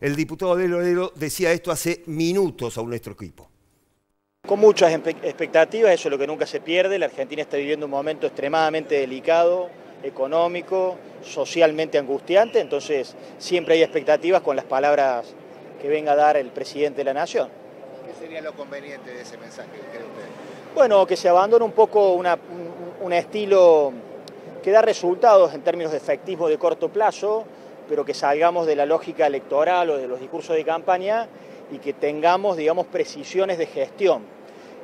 El diputado de Lorero decía esto hace minutos a nuestro equipo. Con muchas expectativas, eso es lo que nunca se pierde. La Argentina está viviendo un momento extremadamente delicado, económico, socialmente angustiante, entonces siempre hay expectativas con las palabras que venga a dar el presidente de la Nación. ¿Qué sería lo conveniente de ese mensaje, cree usted? Bueno, que se abandone un poco un, un estilo que da resultados en términos de efectivo de corto plazo, pero que salgamos de la lógica electoral o de los discursos de campaña y que tengamos, digamos, precisiones de gestión.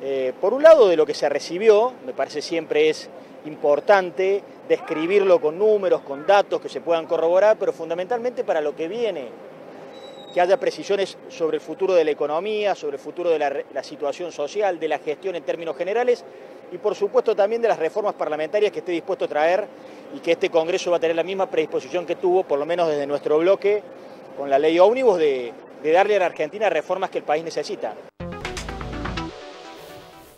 Eh, por un lado, de lo que se recibió, me parece siempre es importante describirlo con números, con datos que se puedan corroborar, pero fundamentalmente para lo que viene, que haya precisiones sobre el futuro de la economía, sobre el futuro de la situación social, de la gestión en términos generales y por supuesto también de las reformas parlamentarias que esté dispuesto a traer y que este Congreso va a tener la misma predisposición que tuvo, por lo menos desde nuestro bloque, con la ley ómnibus de, de darle a la Argentina reformas que el país necesita.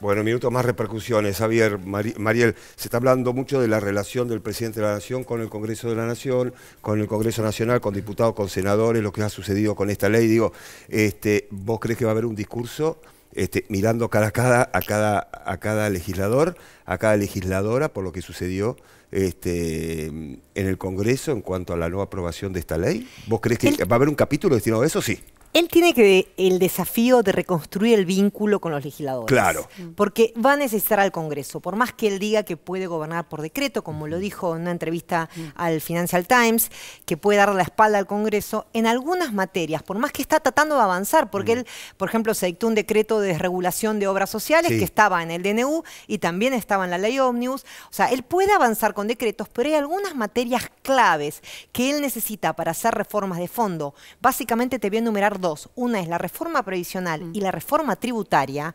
Bueno, minutos más repercusiones. Javier, Mariel, se está hablando mucho de la relación del presidente de la Nación con el Congreso de la Nación, con el Congreso Nacional, con diputados, con senadores, lo que ha sucedido con esta ley. Digo, este, ¿vos crees que va a haber un discurso este, mirando cara a a cada, a cada legislador, a cada legisladora por lo que sucedió este, en el Congreso en cuanto a la nueva aprobación de esta ley? ¿Vos crees que va a haber un capítulo destinado a eso? Sí. Él tiene que el desafío de reconstruir el vínculo con los legisladores. Claro. Porque va a necesitar al Congreso. Por más que él diga que puede gobernar por decreto, como lo dijo en una entrevista al Financial Times, que puede dar la espalda al Congreso, en algunas materias, por más que está tratando de avanzar, porque él, por ejemplo, se dictó un decreto de desregulación de obras sociales que estaba en el DNU y también estaba en la ley Omnibus. O sea, él puede avanzar con decretos, pero hay algunas materias claves que él necesita para hacer reformas de fondo. Básicamente te voy a enumerar dos. Una es la reforma previsional mm. y la reforma tributaria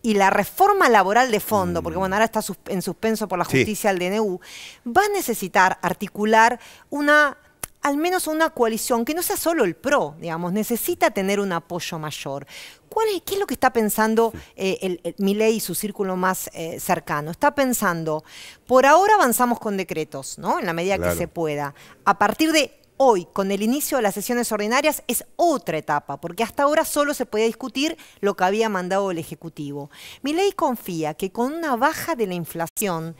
y la reforma laboral de fondo, porque mm. bueno, ahora está en suspenso por la justicia del DNU, va a necesitar articular una al menos una coalición que no sea solo el PRO, digamos, necesita tener un apoyo mayor. ¿Cuál es, ¿Qué es lo que está pensando eh, el, y su círculo más eh, cercano? Está pensando, por ahora avanzamos con decretos, ¿no? En la medida que se pueda. A partir de Hoy, con el inicio de las sesiones ordinarias, es otra etapa, porque hasta ahora solo se podía discutir lo que había mandado el Ejecutivo. Mi ley confía que con una baja de la inflación,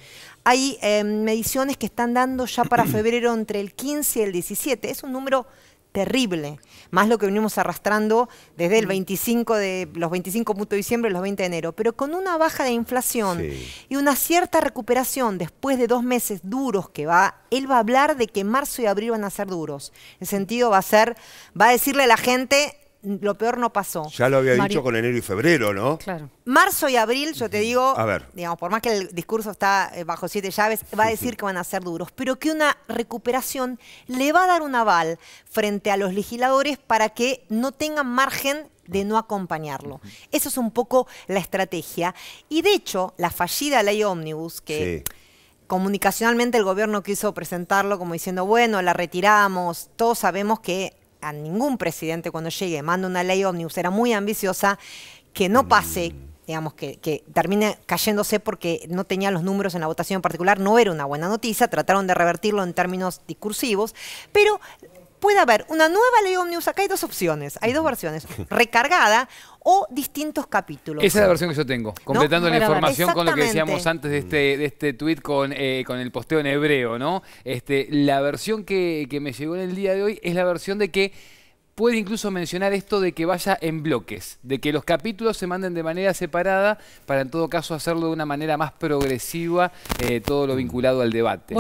hay eh, mediciones que están dando ya para febrero entre el 15 y el 17, es un número terrible, más lo que venimos arrastrando desde el 25 mm. de los 25 de diciembre, y los 20 de enero, pero con una baja de inflación y una cierta recuperación después de dos meses duros que va, él va a hablar de que marzo y abril van a ser duros. En sentido va a ser, va a decirle a la gente lo peor no pasó. Ya lo había dicho con enero y febrero, ¿no? Claro. Marzo y abril, yo te digo, a ver. digamos, por más que el discurso está eh, bajo siete llaves, va a decir que van a ser duros, pero que una recuperación le va a dar un aval frente a los legisladores para que no tengan margen de no acompañarlo. Eso es un poco la estrategia. Y de hecho, la fallida ley ómnibus que... comunicacionalmente el gobierno quiso presentarlo como diciendo, bueno, la retiramos, todos sabemos que a ningún presidente cuando llegue, manda una ley ómnibus, era muy ambiciosa, que no pase, mm. digamos, que, que, termine cayéndose porque no tenía los números en la votación en particular, no era una buena noticia, trataron de revertirlo en términos discursivos, pero puede haber una nueva ley Omnius, Acá hay dos opciones, hay dos versiones, recargada o distintos capítulos. Esa es la versión que yo tengo, completando la información con lo que decíamos antes de este, de este tuit con, eh, con el posteo en hebreo, ¿no? Este, la versión que, que me llegó en el día de hoy es la versión de que puede incluso mencionar esto de que vaya en bloques, de que los capítulos se manden de manera separada para en todo caso hacerlo de una manera más progresiva eh, todo lo vinculado al debate.